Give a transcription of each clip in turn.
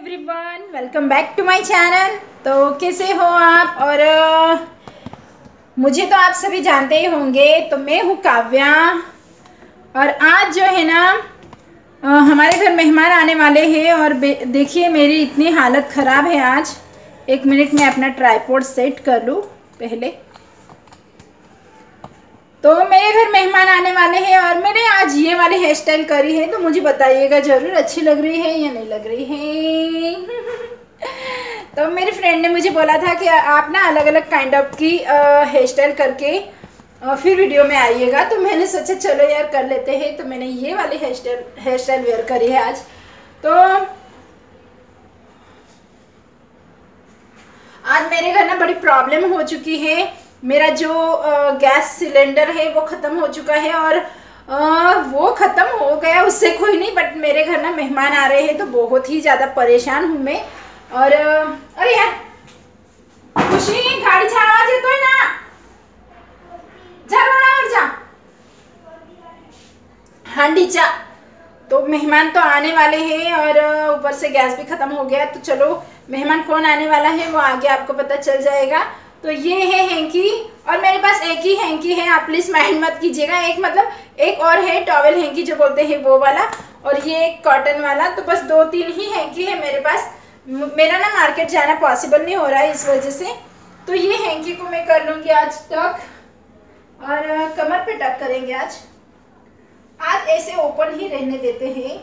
everyone welcome back to my channel तो कैसे हो आप और आ, मुझे तो आप सभी जानते ही होंगे तो मैं हूँ काव्या और आज जो है ना हमारे घर मेहमान आने वाले हैं और देखिए मेरी इतनी हालत ख़राब है आज एक मिनट में अपना ट्राईपोर्ड सेट कर लूँ पहले तो मेरे घर मेहमान आने वाले हैं और मेरे आज ये वाले हेयर स्टाइल करी है तो मुझे बताइएगा ज़रूर अच्छी लग रही है या नहीं लग रही है तो मेरे फ्रेंड ने मुझे बोला था कि आप ना अलग अलग काइंड ऑफ की हेयर स्टाइल करके आ, फिर वीडियो में आइएगा तो मैंने सोचा चलो यार कर लेते हैं तो मैंने ये वाले hair style hair style wear करी है आज तो आज मेरे घर ना बड़ी प्रॉब्लम हो चुकी है मेरा जो गैस सिलेंडर है वो ख़त्म हो चुका है और आ, वो ख़त्म हो गया उससे कोई नहीं बट मेरे घर ना मेहमान आ रहे हैं तो बहुत ही ज़्यादा परेशान हूँ मैं और अरे यार खुशी गाड़ी छाड़वा जेतो ना झरवाना और जा हाँ डीचा तो मेहमान तो आने वाले हैं और ऊपर से गैस भी ख़त्म हो गया तो चलो मेहमान कौन आने वाला है वो आगे आपको पता चल जाएगा तो ये है हैंकी और मेरे पास एक ही हैंकी है आप प्लीज़ माइंड मत कीजिएगा एक मतलब एक और है टॉवल हैंकी जो बोलते हैं वो वाला और ये एक कॉटन वाला तो बस दो तीन ही हैंकी है मेरे पास मेरा ना मार्केट जाना पॉसिबल नहीं हो रहा है इस वजह से तो ये हैंकी को मैं कर लूँगी आज टक और कमर पे टक करेंगे आज आज ऐसे ओपन ही रहने देते हैं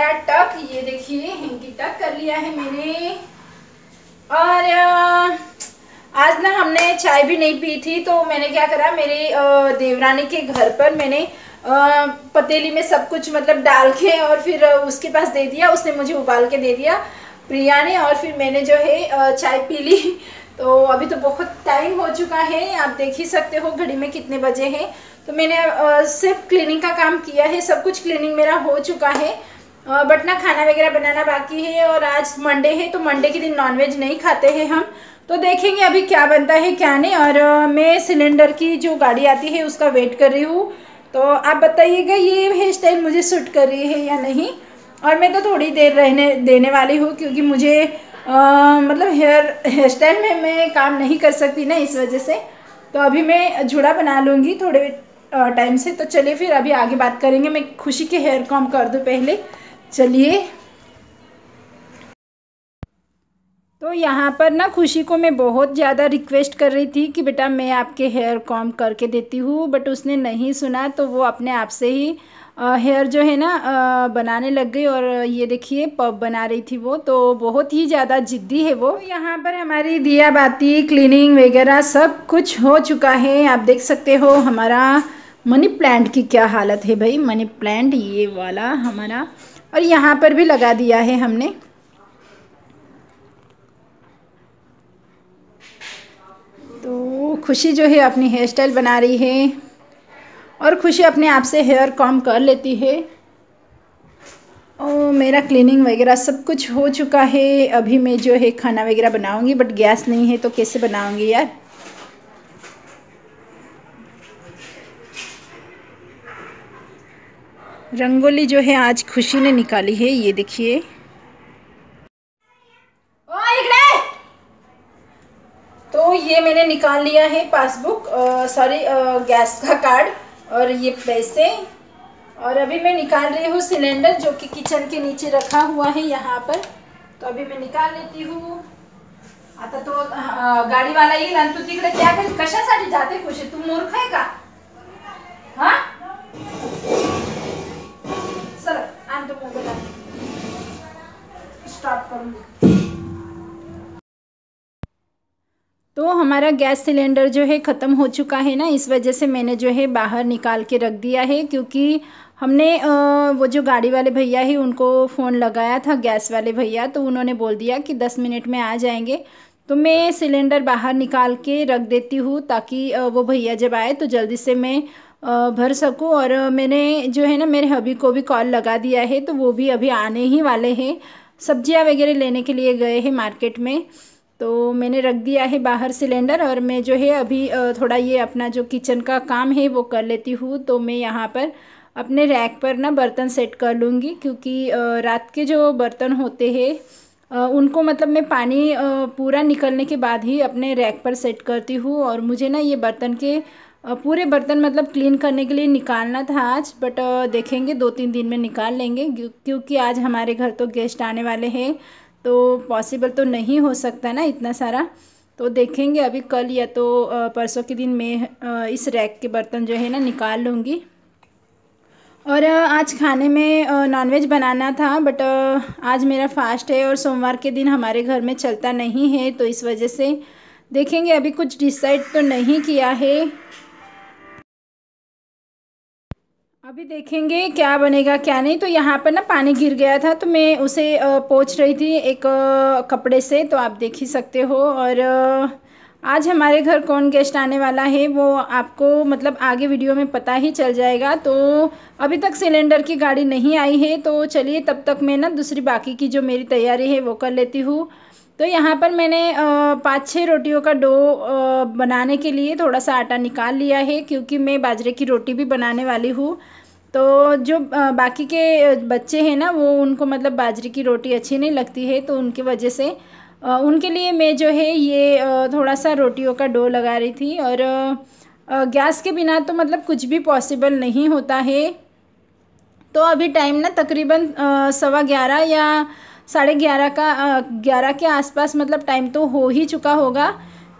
हमारा टक ये देखिए हिंकी टक कर लिया है मैंने और आज ना हमने चाय भी नहीं पी थी तो मैंने क्या करा मेरे देवरानी के घर पर मैंने पतीली में सब कुछ मतलब डाल के और फिर उसके पास दे दिया उसने मुझे उबाल के दे दिया प्रिया ने और फिर मैंने जो है चाय पी ली तो अभी तो बहुत टाइम हो चुका है आप देख ही सकते हो घड़ी में कितने बजे हैं तो मैंने सिर्फ क्लीनिंग का काम किया है सब कुछ क्लीनिंग मेरा हो चुका है बट ना खाना वगैरह बनाना बाकी है और आज मंडे है तो मंडे के दिन नॉनवेज नहीं खाते हैं हम तो देखेंगे अभी क्या बनता है क्या नहीं और मैं सिलेंडर की जो गाड़ी आती है उसका वेट कर रही हूँ तो आप बताइएगा ये हेयर स्टाइल मुझे सूट कर रही है या नहीं और मैं तो थोड़ी देर रहने देने वाली हूँ क्योंकि मुझे आ, मतलब हेयर हेयर स्टाइल में मैं काम नहीं कर सकती ना इस वजह से तो अभी मैं जुड़ा बना लूँगी थोड़े टाइम से तो चलिए फिर अभी आगे बात करेंगे मैं खुशी के हेयर कॉम कर दूँ पहले चलिए तो यहाँ पर ना खुशी को मैं बहुत ज़्यादा रिक्वेस्ट कर रही थी कि बेटा मैं आपके हेयर कॉम करके देती हूँ बट उसने नहीं सुना तो वो अपने आप से ही हेयर जो है ना बनाने लग गई और ये देखिए पब बना रही थी वो तो बहुत ही ज़्यादा ज़िद्दी है वो तो यहाँ पर हमारी दिया बाती क्लीनिंग वगैरह सब कुछ हो चुका है आप देख सकते हो हमारा मनी प्लांट की क्या हालत है भाई मनी प्लांट ये वाला हमारा और यहाँ पर भी लगा दिया है हमने तो खुशी जो है अपनी हेयर स्टाइल बना रही है और खुशी अपने आप से हेयर कॉम कर लेती है और मेरा क्लीनिंग वगैरह सब कुछ हो चुका है अभी मैं जो है खाना वगैरह बनाऊंगी बट गैस नहीं है तो कैसे बनाऊंगी यार रंगोली जो है आज खुशी ने निकाली है ये देखिए तो ये मैंने निकाल लिया है पासबुक सॉरी गैस का कार्ड और ये पैसे और अभी मैं निकाल रही हूँ सिलेंडर जो कि किचन के नीचे रखा हुआ है यहाँ पर तो अभी मैं निकाल लेती हूँ आता तो ही येईल आणि तू कर कशा सा जाते खुशी तू मूर्ख है का स्टार्ट करूँगी तो हमारा गैस सिलेंडर जो है ख़त्म हो चुका है ना इस वजह से मैंने जो है बाहर निकाल के रख दिया है क्योंकि हमने वो जो गाड़ी वाले भैया है उनको फ़ोन लगाया था गैस वाले भैया तो उन्होंने बोल दिया कि दस मिनट में आ जाएंगे तो मैं सिलेंडर बाहर निकाल के रख देती हूँ ताकि वो भैया जब आए तो जल्दी से मैं भर सकूँ और मैंने जो है ना मेरे हबी को भी कॉल लगा दिया है तो वो भी अभी आने ही वाले हैं सब्जियां वगैरह लेने के लिए गए हैं मार्केट में तो मैंने रख दिया है बाहर सिलेंडर और मैं जो है अभी थोड़ा ये अपना जो किचन का काम है वो कर लेती हूँ तो मैं यहाँ पर अपने रैक पर ना बर्तन सेट कर लूँगी क्योंकि रात के जो बर्तन होते हैं उनको मतलब मैं पानी पूरा निकलने के बाद ही अपने रैक पर सेट करती हूँ और मुझे ना ये बर्तन के पूरे बर्तन मतलब क्लीन करने के लिए निकालना था आज बट देखेंगे दो तीन दिन में निकाल लेंगे क्योंकि आज हमारे घर तो गेस्ट आने वाले हैं तो पॉसिबल तो नहीं हो सकता ना इतना सारा तो देखेंगे अभी कल या तो परसों के दिन मैं इस रैक के बर्तन जो है ना निकाल लूँगी और आज खाने में नॉनवेज बनाना था बट आज मेरा फास्ट है और सोमवार के दिन हमारे घर में चलता नहीं है तो इस वजह से देखेंगे अभी कुछ डिसाइड तो नहीं किया है अभी देखेंगे क्या बनेगा क्या नहीं तो यहाँ पर ना पानी गिर गया था तो मैं उसे पोछ रही थी एक कपड़े से तो आप देख ही सकते हो और आज हमारे घर कौन गेस्ट आने वाला है वो आपको मतलब आगे वीडियो में पता ही चल जाएगा तो अभी तक सिलेंडर की गाड़ी नहीं आई है तो चलिए तब तक मैं ना दूसरी बाकी की जो मेरी तैयारी है वो कर लेती हूँ तो यहाँ पर मैंने पाँच छः रोटियों का डो बनाने के लिए थोड़ा सा आटा निकाल लिया है क्योंकि मैं बाजरे की रोटी भी बनाने वाली हूँ तो जो बाकी के बच्चे हैं ना वो उनको मतलब बाजरे की रोटी अच्छी नहीं लगती है तो उनकी वजह से उनके लिए मैं जो है ये थोड़ा सा रोटियों का डो लगा रही थी और गैस के बिना तो मतलब कुछ भी पॉसिबल नहीं होता है तो अभी टाइम ना तकरीबन सवा ग्यारह या साढ़े ग्यारह का ग्यारह के आसपास मतलब टाइम तो हो ही चुका होगा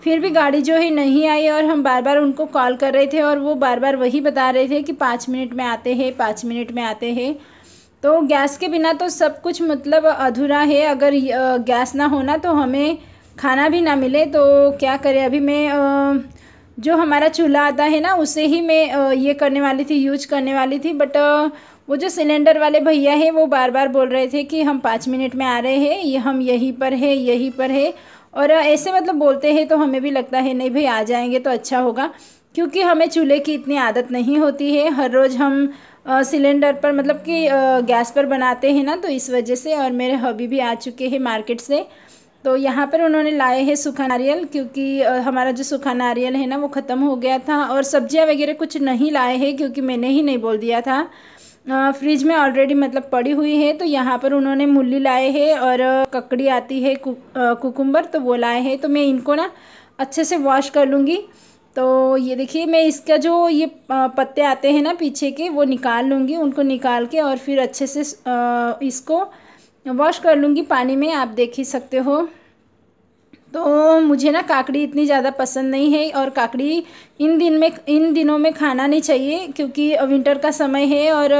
फिर भी गाड़ी जो है नहीं आई और हम बार बार उनको कॉल कर रहे थे और वो बार बार वही बता रहे थे कि पाँच मिनट में आते हैं पाँच मिनट में आते हैं तो गैस के बिना तो सब कुछ मतलब अधूरा है अगर गैस ना होना तो हमें खाना भी ना मिले तो क्या करें अभी मैं जो हमारा चूल्हा आता है ना उसे ही मैं ये करने वाली थी यूज करने वाली थी बट वो जो सिलेंडर वाले भैया है वो बार बार बोल रहे थे कि हम पाँच मिनट में आ रहे हैं ये हम यहीं पर है यहीं पर है और ऐसे मतलब बोलते हैं तो हमें भी लगता है नहीं भाई आ जाएंगे तो अच्छा होगा क्योंकि हमें चूल्हे की इतनी आदत नहीं होती है हर रोज़ हम सिलेंडर पर मतलब कि गैस पर बनाते हैं ना तो इस वजह से और मेरे हबी भी आ चुके हैं मार्केट से तो यहाँ पर उन्होंने लाए हैं सूखा नारियल क्योंकि हमारा जो सूखा नारियल है ना वो ख़त्म हो गया था और सब्जियाँ वगैरह कुछ नहीं लाए हैं क्योंकि मैंने ही नहीं बोल दिया था फ्रिज में ऑलरेडी मतलब पड़ी हुई है तो यहाँ पर उन्होंने मूली लाए हैं और ककड़ी आती है कु, कुकुम्बर तो वो लाए हैं तो मैं इनको ना अच्छे से वॉश कर लूँगी तो ये देखिए मैं इसका जो ये पत्ते आते हैं ना पीछे के वो निकाल लूँगी उनको निकाल के और फिर अच्छे से इसको वॉश कर लूँगी पानी में आप देख ही सकते हो तो मुझे ना काकड़ी इतनी ज़्यादा पसंद नहीं है और काकड़ी इन दिन में इन दिनों में खाना नहीं चाहिए क्योंकि विंटर का समय है और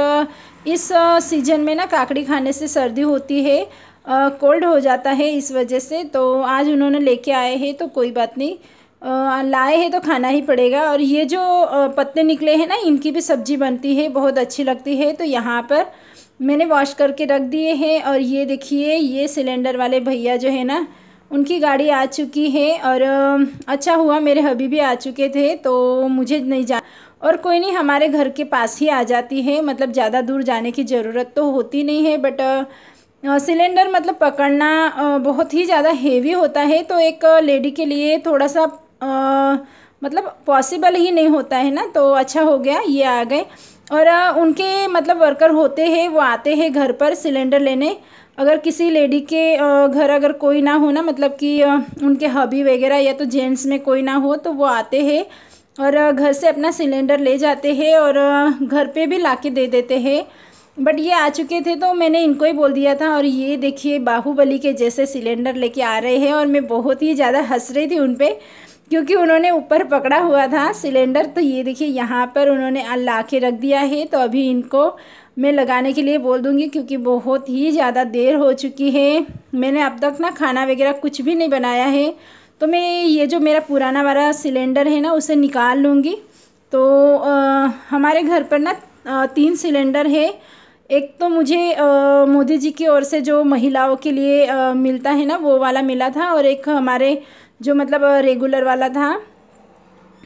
इस सीजन में ना काकड़ी खाने से सर्दी होती है कोल्ड हो जाता है इस वजह से तो आज उन्होंने लेके आए हैं तो कोई बात नहीं लाए हैं तो खाना ही पड़ेगा और ये जो पत्ते निकले हैं ना इनकी भी सब्ज़ी बनती है बहुत अच्छी लगती है तो यहाँ पर मैंने वॉश करके रख दिए हैं और ये देखिए ये सिलेंडर वाले भैया जो है ना उनकी गाड़ी आ चुकी है और अच्छा हुआ मेरे हबी भी आ चुके थे तो मुझे नहीं जा और कोई नहीं हमारे घर के पास ही आ जाती है मतलब ज़्यादा दूर जाने की ज़रूरत तो होती नहीं है बट सिलेंडर मतलब पकड़ना बहुत ही ज़्यादा हेवी होता है तो एक लेडी के लिए थोड़ा सा आ, मतलब पॉसिबल ही नहीं होता है ना तो अच्छा हो गया ये आ गए और उनके मतलब वर्कर होते हैं वो आते हैं घर पर सिलेंडर लेने अगर किसी लेडी के घर अगर कोई ना हो ना मतलब कि उनके हबी वगैरह या तो जेंट्स में कोई ना हो तो वो आते हैं और घर से अपना सिलेंडर ले जाते हैं और घर पे भी ला दे देते हैं बट ये आ चुके थे तो मैंने इनको ही बोल दिया था और ये देखिए बाहुबली के जैसे सिलेंडर लेके आ रहे हैं और मैं बहुत ही ज़्यादा हंस रही थी उन पर क्योंकि उन्होंने ऊपर पकड़ा हुआ था सिलेंडर तो ये देखिए यहाँ पर उन्होंने ला रख दिया है तो अभी इनको मैं लगाने के लिए बोल दूँगी क्योंकि बहुत ही ज़्यादा देर हो चुकी है मैंने अब तक ना खाना वगैरह कुछ भी नहीं बनाया है तो मैं ये जो मेरा पुराना वाला सिलेंडर है ना उसे निकाल लूँगी तो आ, हमारे घर पर ना तीन सिलेंडर है एक तो मुझे मोदी जी की ओर से जो महिलाओं के लिए आ, मिलता है ना वो वाला मिला था और एक हमारे जो मतलब रेगुलर वाला था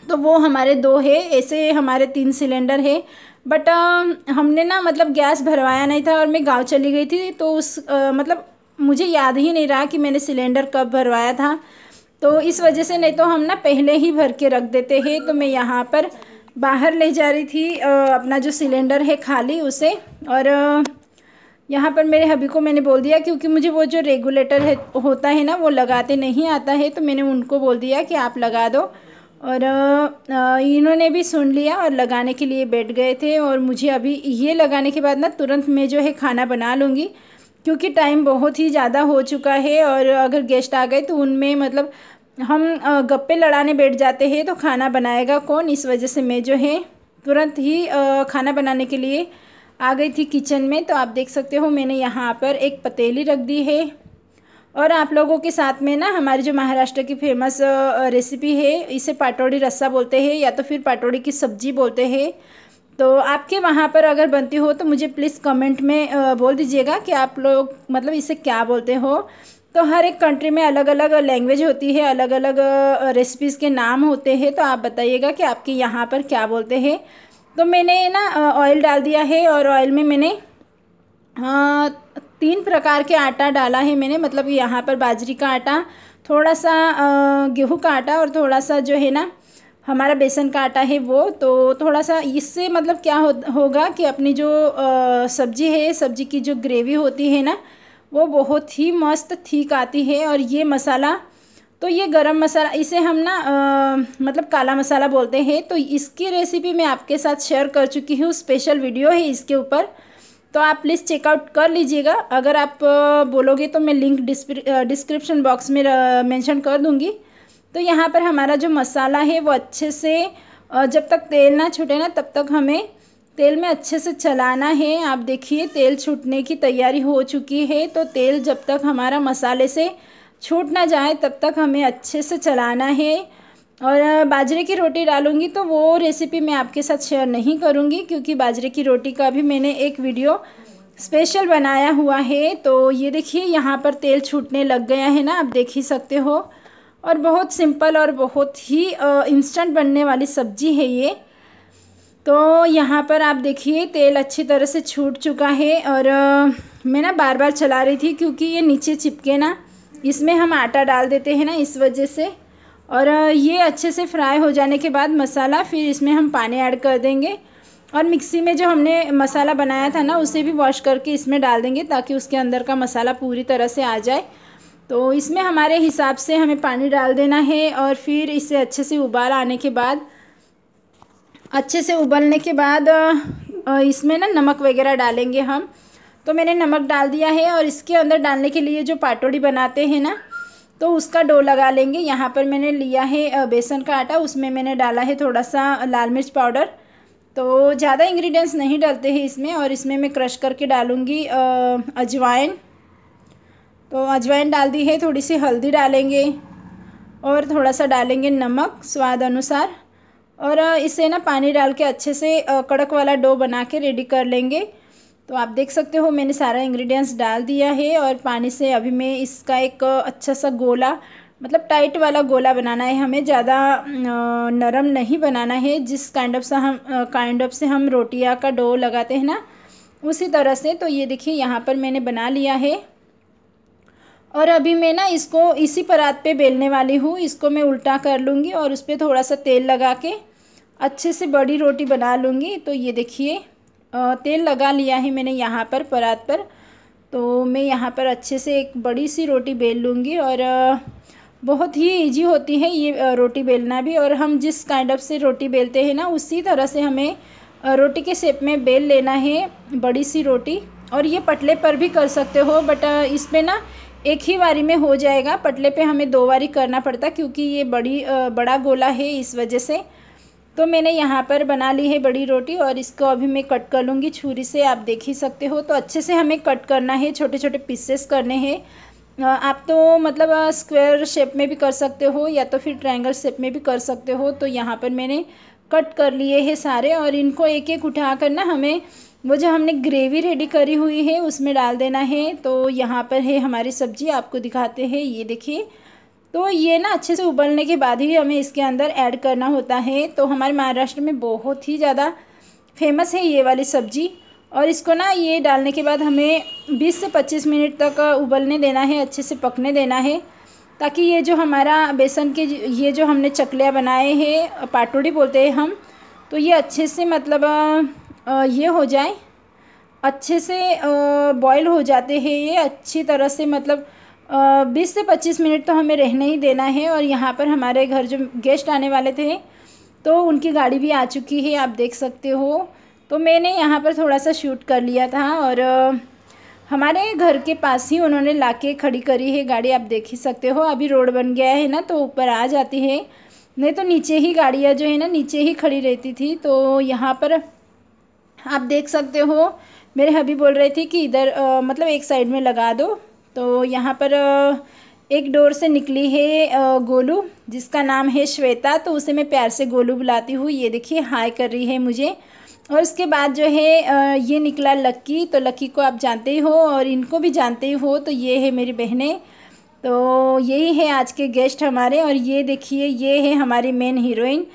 तो वो हमारे दो है ऐसे हमारे तीन सिलेंडर है बट uh, हमने ना मतलब गैस भरवाया नहीं था और मैं गाँव चली गई थी तो उस uh, मतलब मुझे याद ही नहीं रहा कि मैंने सिलेंडर कब भरवाया था तो इस वजह से नहीं तो हम ना पहले ही भर के रख देते हैं तो मैं यहाँ पर बाहर ले जा रही थी uh, अपना जो सिलेंडर है खाली उसे और यहाँ पर मेरे हबी को मैंने बोल दिया क्योंकि मुझे वो जो रेगुलेटर है होता है ना वो लगाते नहीं आता है तो मैंने उनको बोल दिया कि आप लगा दो और इन्होंने भी सुन लिया और लगाने के लिए बैठ गए थे और मुझे अभी ये लगाने के बाद ना तुरंत मैं जो है खाना बना लूँगी क्योंकि टाइम बहुत ही ज़्यादा हो चुका है और अगर गेस्ट आ गए तो उनमें मतलब हम गप्पे लड़ाने बैठ जाते हैं तो खाना बनाएगा कौन इस वजह से मैं जो है तुरंत ही खाना बनाने के लिए आ गई थी किचन में तो आप देख सकते हो मैंने यहाँ पर एक पतीली रख दी है और आप लोगों के साथ में ना हमारी जो महाराष्ट्र की फेमस रेसिपी है इसे पाटोड़ी रस्सा बोलते हैं या तो फिर पाटोड़ी की सब्जी बोलते हैं तो आपके वहाँ पर अगर बनती हो तो मुझे प्लीज़ कमेंट में बोल दीजिएगा कि आप लोग मतलब इसे क्या बोलते हो तो हर एक कंट्री में अलग अलग लैंग्वेज होती है अलग अलग रेसिपीज़ के नाम होते हैं तो आप बताइएगा कि आपके यहाँ पर क्या बोलते हैं तो मैंने ना ऑयल डाल दिया है और ऑयल में मैंने तीन प्रकार के आटा डाला है मैंने मतलब यहाँ पर बाजरी का आटा थोड़ा सा गेहूँ का आटा और थोड़ा सा जो है ना हमारा बेसन का आटा है वो तो थोड़ा सा इससे मतलब क्या हो, होगा कि अपनी जो सब्ज़ी है सब्ज़ी की जो ग्रेवी होती है ना वो बहुत ही मस्त ठीक आती है और ये मसाला तो ये गरम मसाला इसे हम ना आ, मतलब काला मसाला बोलते हैं तो इसकी रेसिपी मैं आपके साथ शेयर कर चुकी हूँ स्पेशल वीडियो है इसके ऊपर तो आप प्लीज़ चेकआउट कर लीजिएगा अगर आप बोलोगे तो मैं लिंक डिस्क्रिप्शन बॉक्स में मेंशन कर दूँगी तो यहाँ पर हमारा जो मसाला है वो अच्छे से जब तक तेल ना छूटे ना तब तक हमें तेल में अच्छे से चलाना है आप देखिए तेल छूटने की तैयारी हो चुकी है तो तेल जब तक हमारा मसाले से छूट ना जाए तब तक हमें अच्छे से चलाना है और बाजरे की रोटी डालूँगी तो वो रेसिपी मैं आपके साथ शेयर नहीं करूँगी क्योंकि बाजरे की रोटी का भी मैंने एक वीडियो स्पेशल बनाया हुआ है तो ये देखिए यहाँ पर तेल छूटने लग गया है ना आप देख ही सकते हो और बहुत सिंपल और बहुत ही इंस्टेंट बनने वाली सब्जी है ये तो यहाँ पर आप देखिए तेल अच्छी तरह से छूट चुका है और मैं ना बार बार चला रही थी क्योंकि ये नीचे चिपके ना इसमें हम आटा डाल देते हैं ना इस वजह से और ये अच्छे से फ्राई हो जाने के बाद मसाला फिर इसमें हम पानी ऐड कर देंगे और मिक्सी में जो हमने मसाला बनाया था ना उसे भी वॉश करके इसमें डाल देंगे ताकि उसके अंदर का मसाला पूरी तरह से आ जाए तो इसमें हमारे हिसाब से हमें पानी डाल देना है और फिर इसे अच्छे से उबाल आने के बाद अच्छे से उबलने के बाद इसमें ना नमक वगैरह डालेंगे हम तो मैंने नमक डाल दिया है और इसके अंदर डालने के लिए जो पाटोड़ी बनाते हैं ना तो उसका डो लगा लेंगे यहाँ पर मैंने लिया है बेसन का आटा उसमें मैंने डाला है थोड़ा सा लाल मिर्च पाउडर तो ज़्यादा इंग्रेडिएंट्स नहीं डालते हैं इसमें और इसमें मैं क्रश करके डालूँगी अजवाइन तो अजवाइन डाल दी है थोड़ी सी हल्दी डालेंगे और थोड़ा सा डालेंगे नमक स्वाद अनुसार और इसे ना पानी डाल के अच्छे से कड़क वाला डो बना के रेडी कर लेंगे तो आप देख सकते हो मैंने सारा इंग्रेडिएंट्स डाल दिया है और पानी से अभी मैं इसका एक अच्छा सा गोला मतलब टाइट वाला गोला बनाना है हमें ज़्यादा नरम नहीं बनाना है जिस काइंड ऑफ से हम काइंड ऑफ से हम रोटिया का डो लगाते हैं ना उसी तरह से तो ये देखिए यहाँ पर मैंने बना लिया है और अभी मैं ना इसको इसी परात पे बेलने वाली हूँ इसको मैं उल्टा कर लूँगी और उस पर थोड़ा सा तेल लगा के अच्छे से बड़ी रोटी बना लूँगी तो ये देखिए तेल लगा लिया है मैंने यहाँ पर परात पर तो मैं यहाँ पर अच्छे से एक बड़ी सी रोटी बेल लूँगी और बहुत ही इजी होती है ये रोटी बेलना भी और हम जिस काइंड ऑफ से रोटी बेलते हैं ना उसी तरह से हमें रोटी के शेप में बेल लेना है बड़ी सी रोटी और ये पटले पर भी कर सकते हो बट इसमें ना एक ही वारी में हो जाएगा पटले पे हमें दो वारी करना पड़ता क्योंकि ये बड़ी बड़ा गोला है इस वजह से तो मैंने यहाँ पर बना ली है बड़ी रोटी और इसको अभी मैं कट कर लूँगी छुरी से आप देख ही सकते हो तो अच्छे से हमें कट करना है छोटे छोटे पीसेस करने हैं आप तो मतलब स्क्वायर शेप में भी कर सकते हो या तो फिर ट्रायंगल शेप में भी कर सकते हो तो यहाँ पर मैंने कट कर लिए हैं सारे और इनको एक एक उठा कर ना हमें वो जो हमने ग्रेवी रेडी करी हुई है उसमें डाल देना है तो यहाँ पर है हमारी सब्ज़ी आपको दिखाते हैं ये देखिए तो ये ना अच्छे से उबलने के बाद ही हमें इसके अंदर ऐड करना होता है तो हमारे महाराष्ट्र में बहुत ही ज़्यादा फेमस है ये वाली सब्ज़ी और इसको ना ये डालने के बाद हमें 20 से 25 मिनट तक उबलने देना है अच्छे से पकने देना है ताकि ये जो हमारा बेसन के ये जो हमने चकलियाँ बनाए हैं पाटोड़ी बोलते हैं हम तो ये अच्छे से मतलब ये हो जाए अच्छे से बॉईल हो जाते हैं ये अच्छी तरह से मतलब बीस से पच्चीस मिनट तो हमें रहने ही देना है और यहाँ पर हमारे घर जो गेस्ट आने वाले थे तो उनकी गाड़ी भी आ चुकी है आप देख सकते हो तो मैंने यहाँ पर थोड़ा सा शूट कर लिया था और हमारे घर के पास ही उन्होंने लाके खड़ी करी है गाड़ी आप देख ही सकते हो अभी रोड बन गया है ना तो ऊपर आ जाती है नहीं तो नीचे ही गाड़ियाँ जो है ना नीचे ही खड़ी रहती थी तो यहाँ पर आप देख सकते हो मेरे हबी बोल रहे थे कि इधर मतलब एक साइड में लगा दो तो यहाँ पर एक डोर से निकली है गोलू जिसका नाम है श्वेता तो उसे मैं प्यार से गोलू बुलाती हूँ ये देखिए हाय कर रही है मुझे और उसके बाद जो है ये निकला लक्की तो लक्की को आप जानते ही हो और इनको भी जानते ही हो तो ये है मेरी बहनें तो यही है आज के गेस्ट हमारे और ये देखिए ये है हमारी मेन हीरोइन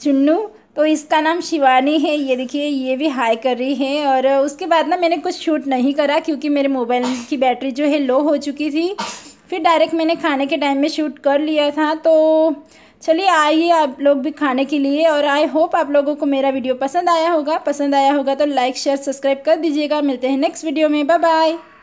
चुन्नू तो इसका नाम शिवानी है ये देखिए ये भी हाई कर रही है और उसके बाद ना मैंने कुछ शूट नहीं करा क्योंकि मेरे मोबाइल की बैटरी जो है लो हो चुकी थी फिर डायरेक्ट मैंने खाने के टाइम में शूट कर लिया था तो चलिए आइए आप लोग भी खाने के लिए और आई होप आप लोगों को मेरा वीडियो पसंद आया होगा पसंद आया होगा तो लाइक शेयर सब्सक्राइब कर दीजिएगा मिलते हैं नेक्स्ट वीडियो में बाय बाय